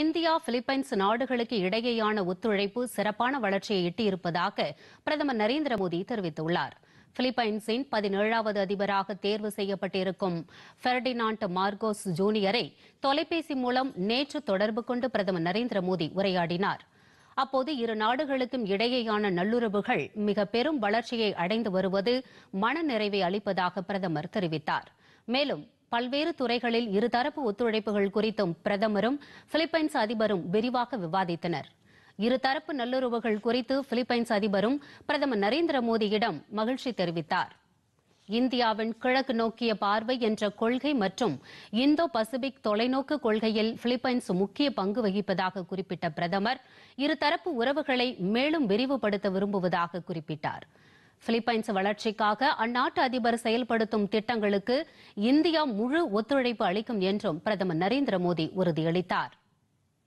India Philippines நாடுகளுக்கு இடையேயான ஒத்துழைப்பு சிறப்பான வளர்ச்சியை எட்டியிருப்பதாக பிரதமர் நரேந்திர மோடி தெரிவித்துள்ளார் பிலிப்பைன்ஸின் பதினேழாவது அதிபராக தேர்வு செய்யப்பட்டிருக்கும் பெர்டினாண்ட் மார்கோஸ் ஜூனியரை தொலைபேசி மூலம் நேற்று தொடர்பு கொண்டு பிரதமர் நரேந்திர மோடி உரையாடினார் அப்போது இரு நாடுகளுக்கும் இடையேயான நல்லுறவுகள் மிக பெரும் வளர்ச்சியை அடைந்து வருவது மனநிறைவை அளிப்பதாக பிரதமர் தெரிவித்தார் மேலும் பல்வேறு துறைகளில் இருதரப்பு ஒத்துழைப்புகள் குறித்தும் பிரதமரும் பிலிப்பைன்ஸ் அதிபரும் விரிவாக விவாதித்தனர் இருதரப்பு நல்லுறவுகள் குறித்து பிலிப்பைன்ஸ் அதிபரும் பிரதமர் நரேந்திர மோடியிடம் மகிழ்ச்சி தெரிவித்தார் இந்தியாவின் கிழக்கு நோக்கிய பார்வை என்ற கொள்கை மற்றும் இந்தோ பசிபிக் தொலைநோக்கு கொள்கையில் பிலிப்பைன்ஸ் முக்கிய பங்கு வகிப்பதாக குறிப்பிட்ட பிரதமர் இருதரப்பு உறவுகளை மேலும் விரிவுபடுத்த விரும்புவதாக குறிப்பிட்டாா் பிலிப்பைன்ஸ் வளர்ச்சிக்காக அந்நாட்டு அதிபர் செயல்படுத்தும் திட்டங்களுக்கு இந்தியா முழு ஒத்துழைப்பு அளிக்கும் என்றும் பிரதமர் நரேந்திர மோடி உறுதியளித்தார்